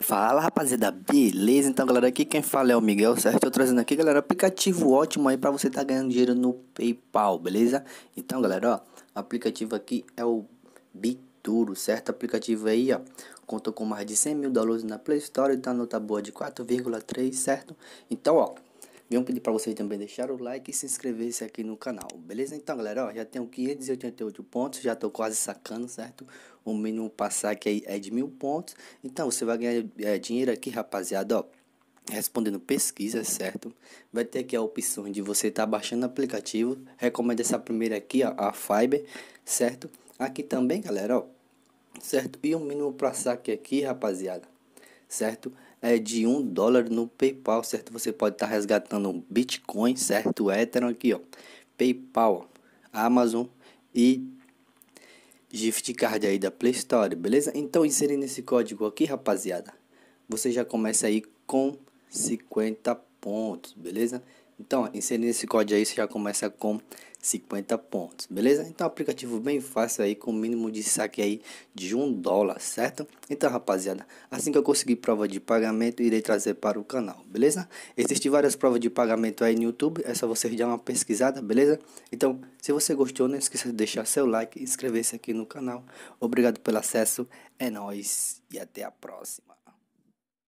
Fala rapaziada, beleza? Então galera, aqui quem fala é o Miguel, certo? Eu trazendo aqui galera, aplicativo ótimo aí pra você tá ganhando dinheiro no Paypal, beleza? Então galera, ó, aplicativo aqui é o Bituro, certo? Aplicativo aí, ó, contou com mais de 100 mil dólares na Play Store e então tá nota boa é de 4,3, certo? Então ó, Venho pedir para vocês também deixar o like e se inscrever-se aqui no canal, beleza? Então, galera, ó, já tenho 588 pontos, já estou quase sacando, certo? O mínimo passar aqui é de mil pontos. Então, você vai ganhar é, dinheiro aqui, rapaziada, ó respondendo pesquisas, certo? Vai ter aqui a opção de você estar tá baixando aplicativo. Recomendo essa primeira aqui, ó, a Fiber, certo? Aqui também, galera, ó, certo? E o mínimo para saque aqui, rapaziada, certo? É de um dólar no PayPal, certo? Você pode estar tá resgatando um Bitcoin, certo? Ethereum aqui, ó. PayPal, Amazon e gift card aí da Play Store, beleza? Então inserindo esse código aqui, rapaziada, você já começa aí com 50 pontos, beleza? Então, inserindo esse código aí, você já começa com 50 pontos, beleza? Então, aplicativo bem fácil aí, com mínimo de saque aí de um dólar, certo? Então, rapaziada, assim que eu conseguir prova de pagamento, irei trazer para o canal, beleza? Existem várias provas de pagamento aí no YouTube, é só vocês dar uma pesquisada, beleza? Então, se você gostou, não esqueça de deixar seu like e inscrever-se aqui no canal. Obrigado pelo acesso, é nóis e até a próxima.